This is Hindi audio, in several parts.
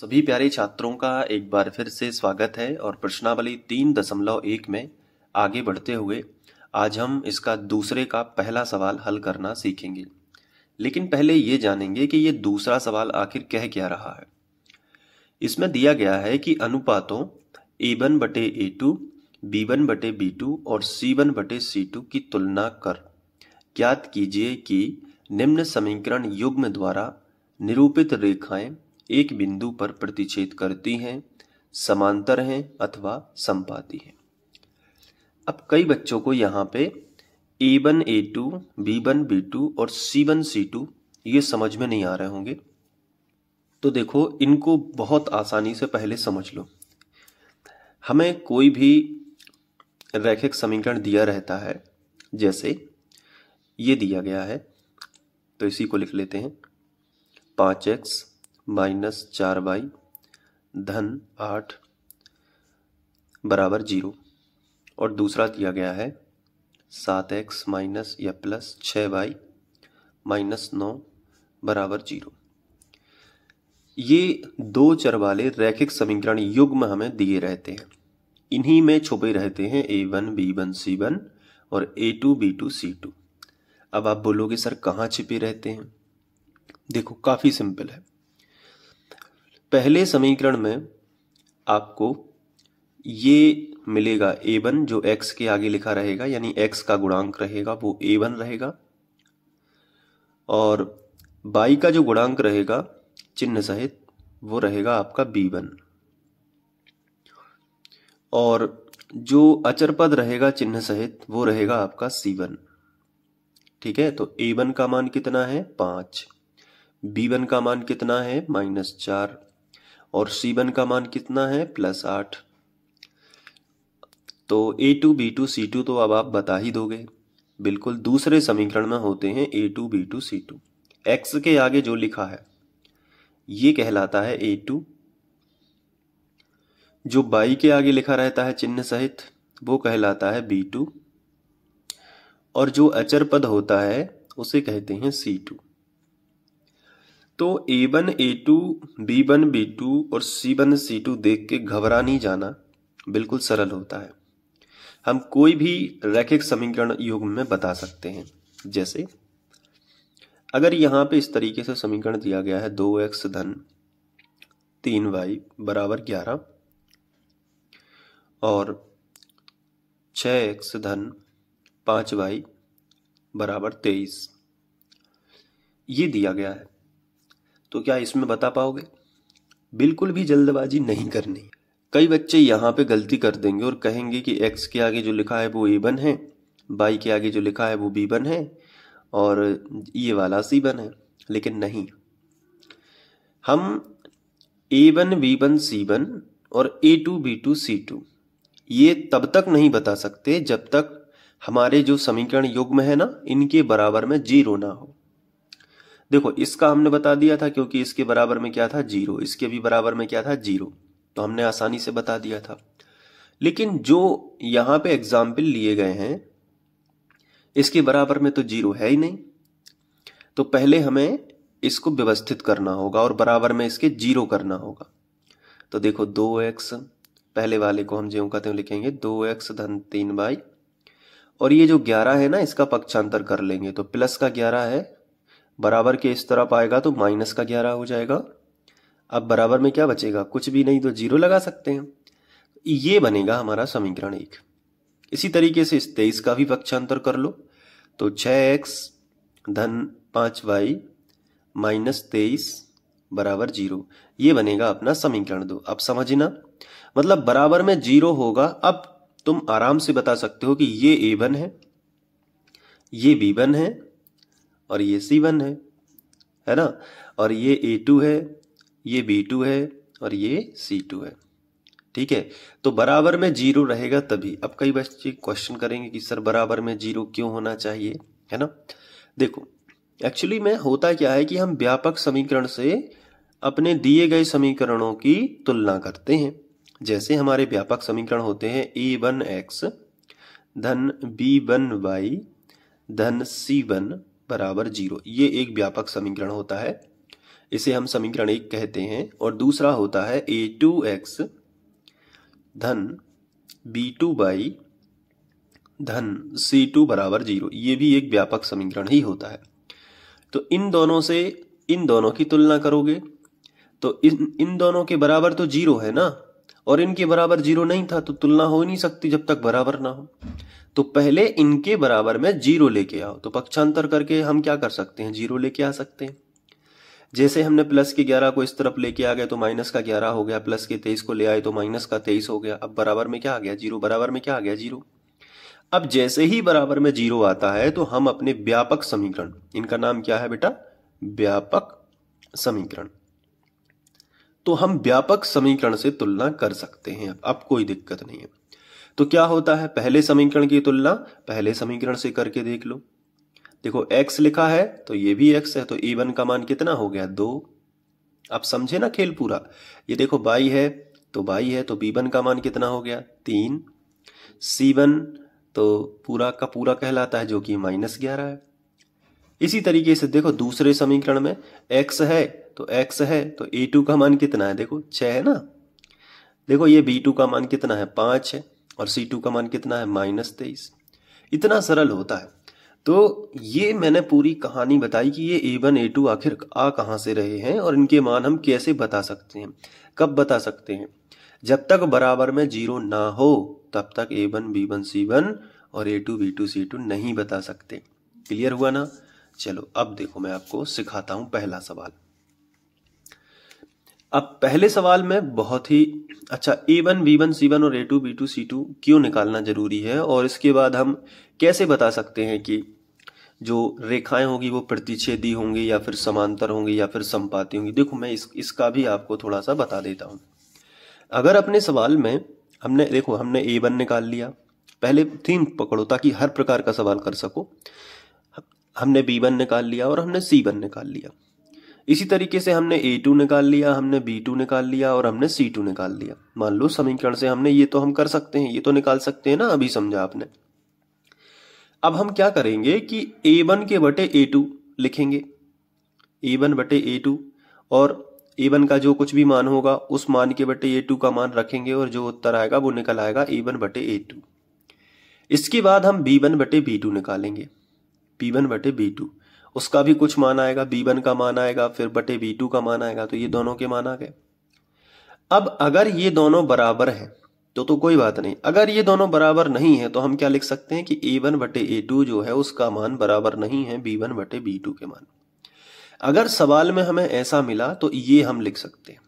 सभी प्यारे छात्रों का एक बार फिर से स्वागत है और प्रश्नावली तीन दशमलव एक में आगे बढ़ते हुए आज हम इसका दूसरे का पहला सवाल हल करना सीखेंगे लेकिन पहले ये जानेंगे कि ये दूसरा सवाल आखिर कह क्या रहा है इसमें दिया गया है कि अनुपातों ए वन बटे ए टू बी वन बटे बी टू और सी वन बटे सी टू की तुलना कर ज्ञात कीजिए कि निम्न समीकरण युग्म द्वारा निरूपित रेखाएं एक बिंदु पर प्रतिच्छेद करती हैं समांतर हैं अथवा संपाती हैं अब कई बच्चों को यहाँ पे A one A two B one B two और सी वन सी टू ये समझ में नहीं आ रहे होंगे तो देखो इनको बहुत आसानी से पहले समझ लो हमें कोई भी रैखिक समीकरण दिया रहता है जैसे ये दिया गया है तो इसी को लिख लेते हैं पाँच एक्स माइनस चार बाई धन आठ बराबर जीरो और दूसरा दिया गया है सात एक्स माइनस या प्लस छः बाई माइनस नौ बराबर जीरो ये दो चर वाले रैखिक समीकरण युग्म हमें दिए रहते हैं इन्हीं में छुपे रहते हैं A one B one C one और A two B two C two अब आप बोलोगे सर कहाँ छिपे रहते हैं देखो काफ़ी सिंपल है पहले समीकरण में आपको ये मिलेगा ए वन जो एक्स के आगे लिखा रहेगा यानी एक्स का गुणांक रहेगा वो ए वन रहेगा और बाई का जो गुणांक रहेगा चिन्ह सहित वो रहेगा आपका बी वन और जो अचर पद रहेगा चिन्ह सहित वो रहेगा आपका सी वन ठीक है तो ए वन का मान कितना है पांच बी वन का मान कितना है माइनस चार और सी वन का मान कितना है प्लस आठ तो A two B two C two तो अब आप बता ही दोगे बिल्कुल दूसरे समीकरण में होते हैं A two B two C two X के आगे जो लिखा है ये कहलाता है ए टू जो बाई के आगे लिखा रहता है चिन्ह सहित वो कहलाता है बी टू और जो अचर पद होता है उसे कहते हैं सी टू तो A one A two B one B two और सी वन सी टू देख के घबरा नहीं जाना बिल्कुल सरल होता है हम कोई भी रैखिक समीकरण योग में बता सकते हैं जैसे अगर यहां पे इस तरीके से समीकरण दिया गया है दो एक्स धन तीन वाई बराबर ग्यारह और छ एक्स धन पांच वाई बराबर तेईस ये दिया गया है तो क्या इसमें बता पाओगे बिल्कुल भी जल्दबाजी नहीं करनी कई बच्चे यहाँ पे गलती कर देंगे और कहेंगे कि एक्स के आगे जो लिखा है वो ए बन है बाई के आगे जो लिखा है वो बी बन है और ये वाला सी बन है लेकिन नहीं हम ए बन बी बन सी बन और A two B two C two ये तब तक नहीं बता सकते जब तक हमारे जो समीकरण युग्म है ना इनके बराबर में जीरो ना हो देखो इसका हमने बता दिया था क्योंकि इसके बराबर में क्या था जीरो इसके भी बराबर में क्या था जीरो तो हमने आसानी से बता दिया था लेकिन जो यहां पे एग्जाम्पल लिए गए हैं इसके बराबर में तो जीरो है ही नहीं तो पहले हमें इसको व्यवस्थित करना होगा और बराबर में इसके जीरो करना होगा तो देखो दो एक्स पहले वाले को हम जो कहते हैं लिखेंगे दो एक्स धन तीन बाई और ये जो ग्यारह है ना इसका पक्षांतर कर लेंगे तो प्लस का ग्यारह है बराबर के इस तरफ आएगा तो माइनस का ग्यारह हो जाएगा अब बराबर में क्या बचेगा कुछ भी नहीं तो जीरो लगा सकते हैं ये बनेगा हमारा समीकरण एक इसी तरीके से इस तेईस का भी पक्षांतर कर लो तो छः एक्स धन पाँच वाई माइनस तेईस बराबर जीरो ये बनेगा अपना समीकरण दो अब समझना मतलब बराबर में जीरो होगा अब तुम आराम से बता सकते हो कि ये ए है ये बी है और ये सी वन है है ना और ये ए टू है ये बी टू है और ये सी टू है ठीक है तो बराबर में जीरो रहेगा तभी अब कई बच्चे क्वेश्चन करेंगे कि सर बराबर में जीरो क्यों होना चाहिए है ना देखो एक्चुअली में होता क्या है कि हम व्यापक समीकरण से अपने दिए गए समीकरणों की तुलना करते हैं जैसे हमारे व्यापक समीकरण होते हैं ए वन एक्स धन बी वन वाई धन सी वन बराबर जीरो ये एक व्यापक समीकरण होता है इसे हम समीकरण एक कहते हैं और दूसरा होता है ए टू एक्स धन बी टू बाई धन सी टू बराबर जीरो ये भी एक व्यापक समीकरण ही होता है तो इन दोनों से इन दोनों की तुलना करोगे तो इन इन दोनों के बराबर तो जीरो है ना और इनके बराबर जीरो नहीं था तो तुलना हो नहीं सकती जब तक बराबर ना हो तो पहले इनके बराबर में जीरो लेके आओ तो पक्षांतर करके हम क्या कर सकते हैं जीरो लेके आ सकते हैं जैसे हमने प्लस के ग्यारह को इस तरफ लेके आ गए तो माइनस का ग्यारह हो गया प्लस के तेईस को ले आए तो माइनस का तेईस हो गया अब बराबर में क्या आ गया जीरो बराबर में क्या आ गया जीरो अब जैसे ही बराबर में जीरो आता है तो हम अपने व्यापक समीकरण इनका नाम क्या है बेटा व्यापक समीकरण तो हम व्यापक समीकरण से तुलना कर सकते हैं अब कोई दिक्कत नहीं है तो क्या होता है पहले समीकरण की तुलना पहले समीकरण से करके देख लो देखो x लिखा है तो ये भी x है तो ई e वन का मान कितना हो गया दो आप समझे ना खेल पूरा ये देखो बाई है तो बाई है तो बी वन का मान कितना हो गया तीन सी वन तो पूरा का पूरा कहलाता है जो कि माइनस ग्यारह है इसी तरीके से देखो दूसरे समीकरण में x है तो एक्स है तो ए e टू का मान कितना है देखो छ है ना देखो ये बी टू का मान कितना है पांच है और सी टू का मान कितना है माइनस तेईस इतना सरल होता है तो ये मैंने पूरी कहानी बताई कि ये ए वन ए टू आखिर आ कहाँ से रहे हैं और इनके मान हम कैसे बता सकते हैं कब बता सकते हैं जब तक बराबर में जीरो ना हो तब तक A one B one C one और A two B two C two नहीं बता सकते क्लियर हुआ ना चलो अब देखो मैं आपको सिखाता हूं पहला सवाल अब पहले सवाल में बहुत ही अच्छा A one B one C one और A two B two C two क्यों निकालना जरूरी है और इसके बाद हम कैसे बता सकते हैं कि जो रेखाएं होंगी वो प्रतिच्छेदी होंगी या फिर समांतर होंगी या फिर संपाती होंगी देखो मैं इस इसका भी आपको थोड़ा सा बता देता हूँ अगर अपने सवाल में हमने देखो हमने ए वन निकाल लिया पहले थीम पकड़ो ताकि हर प्रकार का सवाल कर सको हमने बी वन निकाल लिया और हमने सी वन निकाल लिया इसी तरीके से हमने ए टू निकाल लिया हमने बी टू निकाल लिया और हमने सी टू निकाल लिया मान लो समीकरण से हमने ये तो हम कर सकते हैं ये तो निकाल सकते हैं ना अभी समझा आपने अब हम क्या करेंगे कि ए वन के बटे ए टू लिखेंगे ए वन बटे ए टू और ए वन का जो कुछ भी मान होगा उस मान के बटे ए टू का मान रखेंगे और जो उत्तर आएगा वो निकल आएगा ए वन बटे ए टू इसके बाद हम बी वन बटे बी टू निकालेंगे बी वन बटे बी टू उसका भी कुछ मान आएगा बी वन का मान आएगा फिर बटे बी टू का मान आएगा तो ये दोनों के मान आ गए अब अगर ये दोनों बराबर हैं तो तो कोई बात नहीं अगर ये दोनों बराबर नहीं है तो हम क्या लिख सकते हैं कि ए वन बटे ए टू जो है उसका मान बराबर नहीं है बी वन बटे बी टू के मान अगर सवाल में हमें ऐसा मिला तो ये हम लिख सकते हैं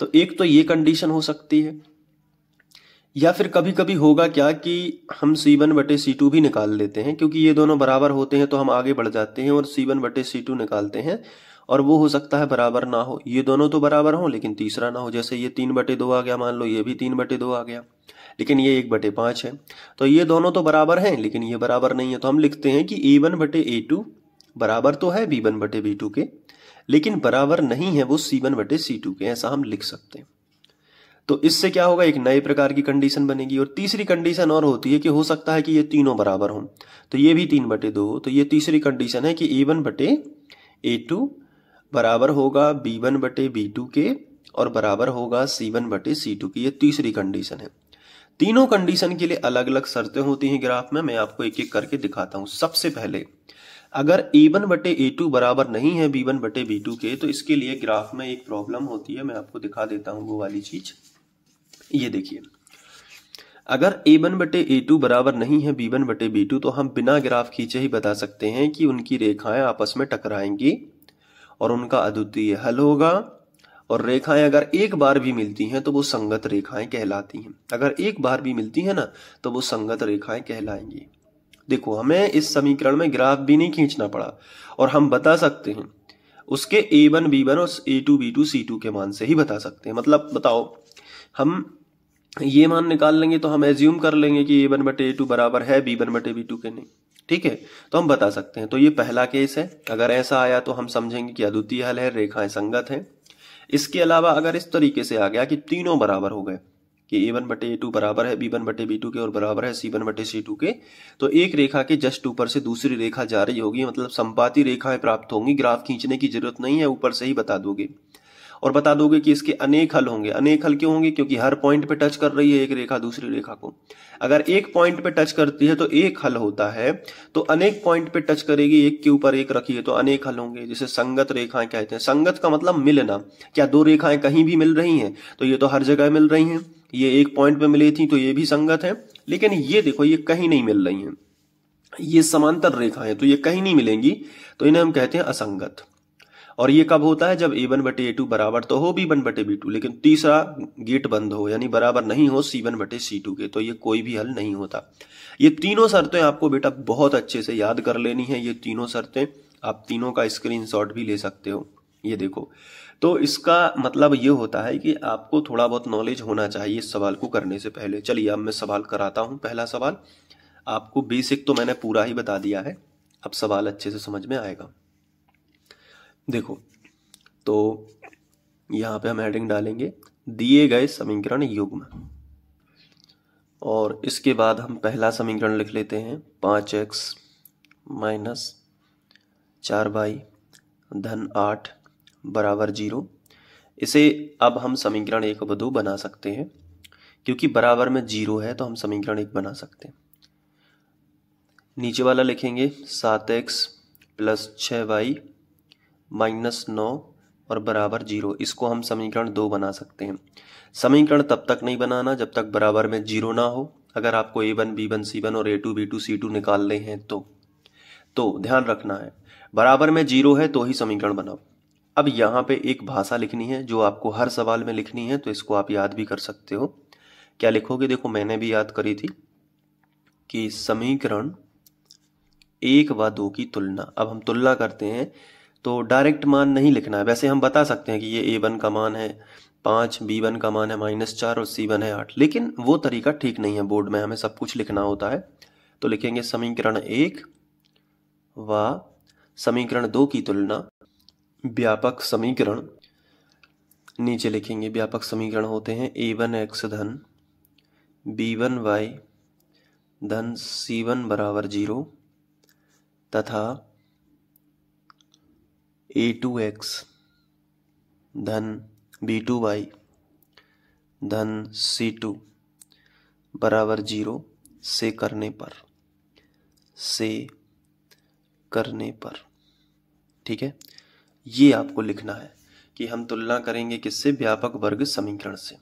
तो एक तो ये कंडीशन हो सकती है या फिर कभी कभी होगा क्या कि हम सी वन बटे सी टू भी निकाल लेते हैं क्योंकि ये दोनों बराबर होते हैं तो हम आगे बढ़ जाते हैं और सी वन बटे सी टू निकालते हैं और वो हो सकता है बराबर ना हो ये दोनों तो बराबर हों लेकिन तीसरा ना हो जैसे ये तीन बटे दो आ गया मान लो ये भी तीन बटे दो आ गया लेकिन ये एक बटे पाँच है तो ये दोनों तो बराबर हैं लेकिन ये बराबर नहीं है तो हम लिखते हैं कि ए वन बटे ए टू बराबर तो है बी वन बटे बी टू के लेकिन बराबर नहीं है वो सी वन बटे सी टू के ऐसा हम लिख सकते हैं तो इससे क्या होगा एक नए प्रकार की कंडीशन बनेगी और तीसरी कंडीशन और होती है कि हो सकता है कि ये तीनों बराबर हों तो ये भी तीन बटे दो हो तो ये तीसरी कंडीशन है कि ए वन बटे ए टू बराबर होगा बी वन बटे बी टू के और बराबर होगा सी वन बटे सी टू की यह तीसरी कंडीशन है तीनों कंडीशन के लिए अलग अलग शर्तें होती हैं ग्राफ में मैं आपको एक एक करके दिखाता हूं सबसे पहले अगर ए वन बटे ए टू बराबर नहीं है बी वन बटे बी टू के तो इसके लिए ग्राफ में एक प्रॉब्लम होती है मैं आपको दिखा देता हूं वो वाली चीज़ ये देखिए अगर ए वन बटे ए टू बराबर नहीं है बी वन बटे बी टू तो हम बिना ग्राफ खींचे ही बता सकते हैं कि उनकी रेखाएं आपस में टकराएंगी और उनका अद्वितीय हल होगा और रेखाएं अगर एक बार भी मिलती हैं तो वो संगत रेखाएं कहलाती हैं अगर एक बार भी मिलती है ना तो वो संगत रेखाएं कहलाएंगी देखो हमें इस समीकरण में ग्राफ भी नहीं खींचना पड़ा और हम बता सकते हैं उसके ए वन बी वन और A two B two C two के मान से ही बता सकते हैं मतलब बताओ हम ये मान निकाल लेंगे तो हम एज्यूम कर लेंगे कि ए वन बटे ए टू बराबर है बी वन बटे बी टू के नहीं ठीक है तो हम बता सकते हैं तो ये पहला केस है अगर ऐसा आया तो हम समझेंगे कि अद्वितीय हल है रेखाएं संगत है इसके अलावा अगर इस तरीके से आ गया कि तीनों बराबर हो गए कि ए वन बटे ए टू बराबर है बी वन बटे बी टू के और बराबर है सी वन बटे सी टू के तो एक रेखा के जस्ट ऊपर से दूसरी रेखा जा रही होगी मतलब संपाती रेखाएं प्राप्त होंगी ग्राफ खींचने की जरूरत नहीं है ऊपर से ही बता दोगे और बता दोगे कि इसके अनेक हल होंगे अनेक हल क्यों होंगे क्योंकि हर पॉइंट पे टच कर रही है एक रेखा दूसरी रेखा को अगर एक पॉइंट पे टच करती है तो एक हल होता है तो अनेक पॉइंट पे टच करेगी एक के ऊपर एक रखी है तो अनेक हल होंगे जिसे संगत रेखाएं कहते हैं संगत का मतलब मिलना क्या दो रेखाएं कहीं भी मिल रही हैं तो ये तो हर जगह मिल रही हैं ये एक पॉइंट पे मिली थी तो ये भी संगत है लेकिन ये देखो ये कहीं नहीं मिल रही हैं ये समांतर रेखा है तो ये कहीं नहीं मिलेंगी तो इन्हें हम कहते हैं असंगत और ये कब होता है जब ए वन बटे ए टू बराबर तो हो बी वन बटे बी टू लेकिन तीसरा गेट बंद हो यानी बराबर नहीं हो सी वन बटे सी टू के तो ये कोई भी हल नहीं होता ये तीनों शर्तें आपको बेटा बहुत अच्छे से याद कर लेनी है ये तीनों शर्तें आप तीनों का स्क्रीन भी ले सकते हो ये देखो तो इसका मतलब ये होता है कि आपको थोड़ा बहुत नॉलेज होना चाहिए इस सवाल को करने से पहले चलिए अब मैं सवाल कराता हूँ पहला सवाल आपको बेसिक तो मैंने पूरा ही बता दिया है अब सवाल अच्छे से समझ में आएगा देखो तो यहाँ पे हम हेडिंग डालेंगे दिए गए समीकरण युग्म और इसके बाद हम पहला समीकरण लिख लेते हैं पाँच एक्स माइनस चार बाई धन आठ बराबर जीरो इसे अब हम समीकरण एक व दो बना सकते हैं क्योंकि बराबर में जीरो है तो हम समीकरण एक बना सकते हैं नीचे वाला लिखेंगे सात एक्स प्लस छः बाई माइनस नौ और बराबर जीरो इसको हम समीकरण दो बना सकते हैं समीकरण तब तक नहीं बनाना जब तक बराबर में जीरो ना हो अगर आपको A one B one C one और A two B two C two निकालने हैं तो तो ध्यान रखना है बराबर में जीरो है तो ही समीकरण बनाओ अब यहाँ पे एक भाषा लिखनी है जो आपको हर सवाल में लिखनी है तो इसको आप याद भी कर सकते हो क्या लिखोगे देखो मैंने भी याद करी थी कि समीकरण एक व दो की तुलना अब हम तुलना करते हैं तो डायरेक्ट मान नहीं लिखना है वैसे हम बता सकते हैं कि ये ए वन का मान है पांच बी वन का मान है माइनस चार और सी वन है आठ लेकिन वो तरीका ठीक नहीं है बोर्ड में हमें सब कुछ लिखना होता है तो लिखेंगे समीकरण एक व समीकरण दो की तुलना व्यापक समीकरण नीचे लिखेंगे व्यापक समीकरण होते हैं ए वन एक्स धन बी वन वाई धन सी वन बराबर जीरो तथा ए टू एक्स धन बी टू वाई धन सी टू बराबर जीरो से करने पर से करने पर ठीक है ये आपको लिखना है कि हम तुलना करेंगे किससे व्यापक वर्ग समीकरण से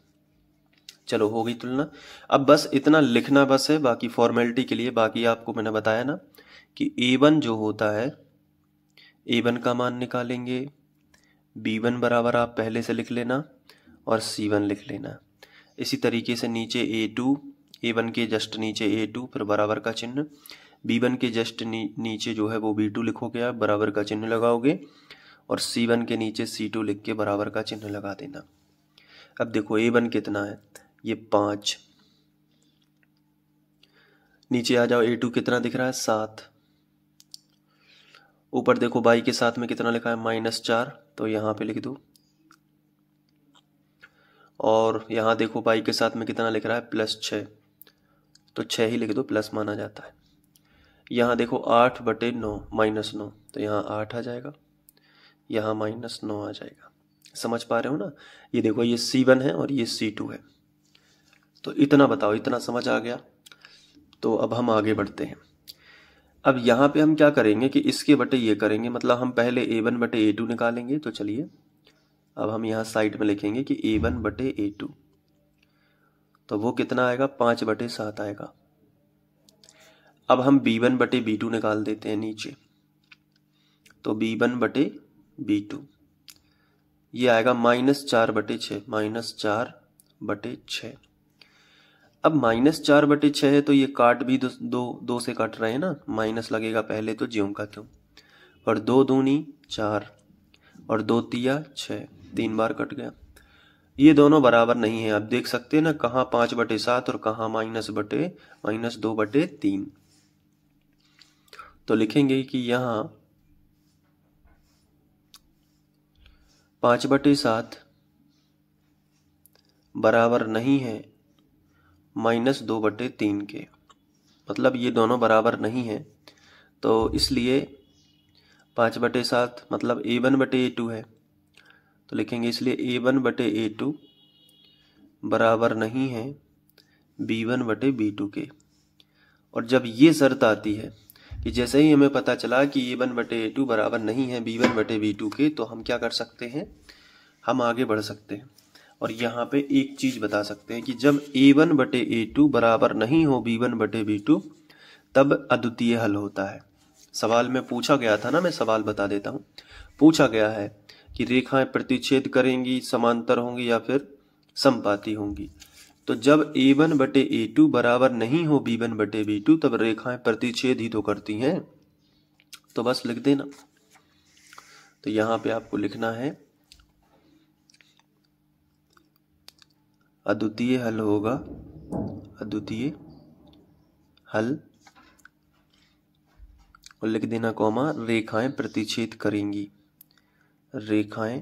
चलो हो गई तुलना अब बस इतना लिखना बस है बाकी फॉर्मेलिटी के लिए बाकी आपको मैंने बताया ना कि ए वन जो होता है ए वन का मान निकालेंगे बी वन बराबर आप पहले से लिख लेना और सी वन लिख लेना इसी तरीके से नीचे ए टू ए वन के जस्ट नीचे ए टू फिर बराबर का चिन्ह बी वन के जस्ट नी, नीचे जो है वो बी टू लिखोगे आप बराबर का चिन्ह लगाओगे और सी वन के नीचे सी टू लिख के बराबर का चिन्ह लगा देना अब देखो ए वन कितना है ये पाँच नीचे आ जाओ ए टू कितना दिख रहा है सात ऊपर देखो बाई के साथ में कितना लिखा है माइनस चार तो यहाँ पे लिख दो और यहाँ देखो बाई के साथ में कितना लिख रहा है प्लस छः तो छः ही लिख दो प्लस माना जाता है यहाँ देखो आठ बटे नौ माइनस नौ तो यहाँ आठ आ जाएगा यहाँ माइनस नौ आ जाएगा समझ पा रहे हो ना ये देखो ये सी वन है और ये सी टू है तो इतना बताओ इतना समझ आ गया तो अब हम आगे बढ़ते हैं अब यहाँ पे हम क्या करेंगे कि इसके बटे ये करेंगे मतलब हम पहले ए वन बटे ए टू निकालेंगे तो चलिए अब हम यहाँ साइड में लिखेंगे कि ए वन बटे ए टू तो वो कितना आएगा पाँच बटे सात आएगा अब हम बी वन बटे बी टू निकाल देते हैं नीचे तो बी वन बटे बी टू ये आएगा माइनस चार बटे छ माइनस चार बटे छः अब माइनस चार बटे छः है तो ये काट भी दो दो, दो से काट रहे हैं ना माइनस लगेगा पहले तो ज्यों का त्यों और दो दूनी चार और दो तिया छः तीन बार कट गया ये दोनों बराबर नहीं है आप देख सकते हैं ना कहाँ पांच बटे सात और कहाँ माइनस बटे माइनस दो बटे तीन तो लिखेंगे कि यहां पांच बटे सात बराबर नहीं है माइनस दो बटे तीन के मतलब ये दोनों बराबर नहीं है तो इसलिए पाँच बटे सात मतलब ए वन बटे ए टू है तो लिखेंगे इसलिए ए वन बटे ए टू बराबर नहीं है बी वन बटे बी टू के और जब ये शर्त आती है कि जैसे ही हमें पता चला कि ए वन बटे ए टू बराबर नहीं है बी वन बटे बी टू के तो हम क्या कर सकते हैं हम आगे बढ़ सकते हैं और यहाँ पे एक चीज बता सकते हैं कि जब ए वन बटे ए टू बराबर नहीं हो बी वन बटे बी टू तब अद्वितीय हल होता है सवाल में पूछा गया था ना मैं सवाल बता देता हूँ पूछा गया है कि रेखाएं प्रतिच्छेद करेंगी समांतर होंगी या फिर संपाती होंगी तो जब ए वन बटे ए टू बराबर नहीं हो बी वन बटे बी टू तब रेखाएं प्रतिच्छेद ही तो करती हैं तो बस लिख देना तो यहां पे आपको लिखना है अद्वितीय हल होगा अद्वितीय हल और लिख देना कौमा रेखाएं प्रतिच्छेद करेंगी रेखाएं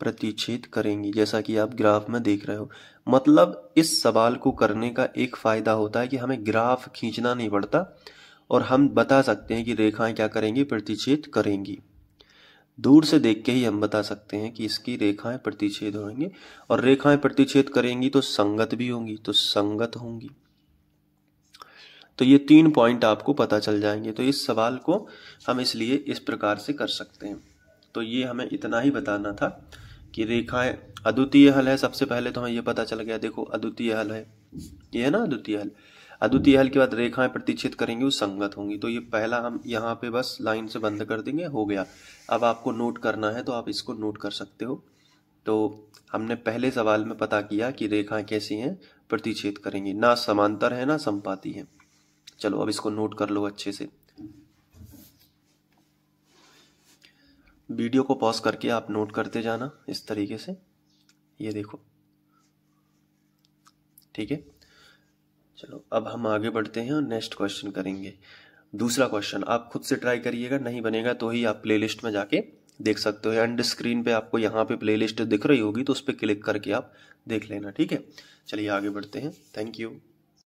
प्रतिच्छेद करेंगी जैसा कि आप ग्राफ में देख रहे हो मतलब इस सवाल को करने का एक फ़ायदा होता है कि हमें ग्राफ खींचना नहीं पड़ता और हम बता सकते हैं कि रेखाएं क्या करेंगी प्रतिच्छेद करेंगी दूर से देख के ही हम बता सकते हैं कि इसकी रेखाएं प्रतिच्छेद होंगे और रेखाएं प्रतिच्छेद करेंगी तो संगत भी होंगी तो संगत होंगी तो ये तीन पॉइंट आपको पता चल जाएंगे तो इस सवाल को हम इसलिए इस प्रकार से कर सकते हैं तो ये हमें इतना ही बताना था कि रेखाएं अद्वितीय हल है सबसे पहले तो हमें ये पता चल गया देखो अद्वितीय हल है ये है ना अद्वितीय हल अद्वितीय हल के बाद रेखाएं प्रतीक्षित करेंगी वो संगत होंगी तो ये पहला हम यहाँ पे बस लाइन से बंद कर देंगे हो गया अब आपको नोट करना है तो आप इसको नोट कर सकते हो तो हमने पहले सवाल में पता किया कि रेखाएं कैसी हैं प्रतिच्छेद करेंगी ना समांतर है ना संपाती है चलो अब इसको नोट कर लो अच्छे से वीडियो को पॉज करके आप नोट करते जाना इस तरीके से ये देखो ठीक है चलो अब हम आगे बढ़ते हैं और नेक्स्ट क्वेश्चन करेंगे दूसरा क्वेश्चन आप खुद से ट्राई करिएगा नहीं बनेगा तो ही आप प्लेलिस्ट में जाके देख सकते हो एंड स्क्रीन पे आपको यहाँ पे प्लेलिस्ट दिख रही होगी तो उस पर क्लिक करके आप देख लेना ठीक है चलिए आगे बढ़ते हैं थैंक यू